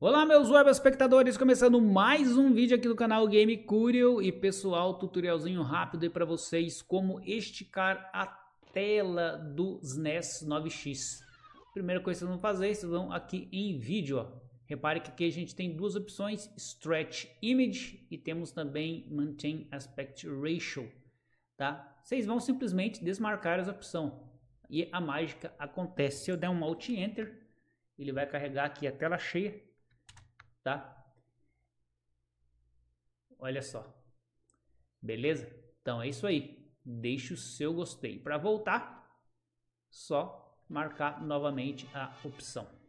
Olá meus web espectadores, começando mais um vídeo aqui do canal Game Curio e pessoal, tutorialzinho rápido aí para vocês como esticar a tela do SNES 9X. Primeira coisa que vocês vão fazer, vocês vão aqui em vídeo, ó. Repare que aqui a gente tem duas opções, Stretch Image e temos também Maintain Aspect Ratio, tá? Vocês vão simplesmente desmarcar essa opção e a mágica acontece. Se eu der um Alt Enter, ele vai carregar aqui a tela cheia tá? Olha só. Beleza? Então é isso aí. Deixe o seu gostei. Para voltar, só marcar novamente a opção.